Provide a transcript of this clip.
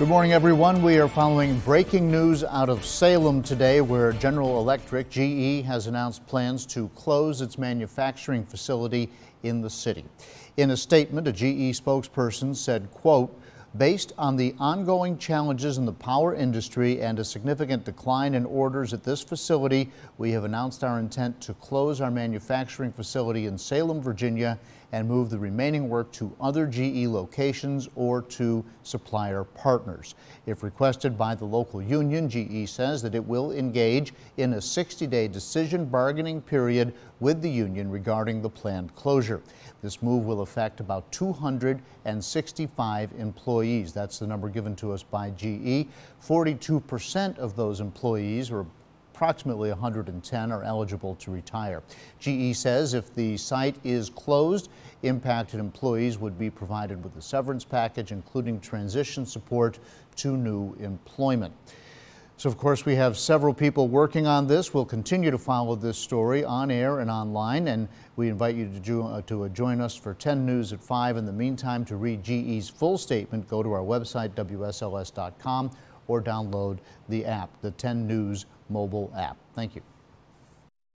Good morning, everyone. We are following breaking news out of Salem today, where General Electric, GE, has announced plans to close its manufacturing facility in the city. In a statement, a GE spokesperson said, quote, based on the ongoing challenges in the power industry and a significant decline in orders at this facility, we have announced our intent to close our manufacturing facility in Salem, Virginia, and move the remaining work to other GE locations or to supplier partners. If requested by the local union, GE says that it will engage in a 60-day decision bargaining period with the union regarding the planned closure. This move will affect about 265 employees employees. That's the number given to us by GE. 42% of those employees, or approximately 110, are eligible to retire. GE says if the site is closed, impacted employees would be provided with a severance package, including transition support to new employment. So, of course, we have several people working on this. We'll continue to follow this story on air and online, and we invite you to, jo uh, to uh, join us for 10 News at 5. In the meantime, to read GE's full statement, go to our website, WSLS.com, or download the app, the 10 News mobile app. Thank you.